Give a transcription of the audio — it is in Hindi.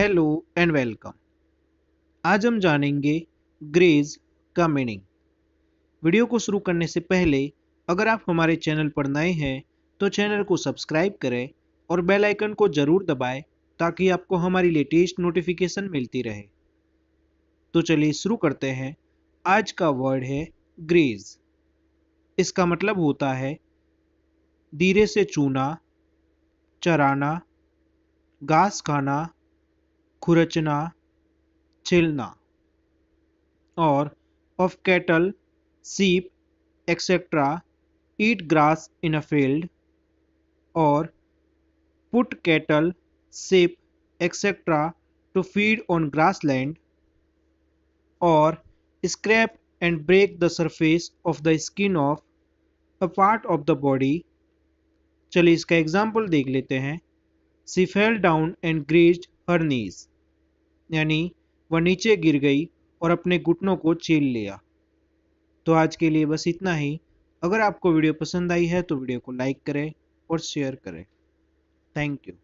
हेलो एंड वेलकम आज हम जानेंगे ग्रेज का मीनिंग वीडियो को शुरू करने से पहले अगर आप हमारे चैनल पर नए हैं तो चैनल को सब्सक्राइब करें और बेल आइकन को ज़रूर दबाएं ताकि आपको हमारी लेटेस्ट नोटिफिकेशन मिलती रहे तो चलिए शुरू करते हैं आज का वर्ड है ग्रेज इसका मतलब होता है धीरे से चूना चराना घास खाना खुरचना छिलना और of cattle sheep etcetera eat grass in a field और put cattle sheep etcetera to feed on grassland और scrape and break the surface of the skin of a part of the body चलिए इसका एग्जाम्पल देख लेते हैं she fell down and graze her knees यानी वह नीचे गिर गई और अपने घुटनों को चील लिया तो आज के लिए बस इतना ही अगर आपको वीडियो पसंद आई है तो वीडियो को लाइक करें और शेयर करें थैंक यू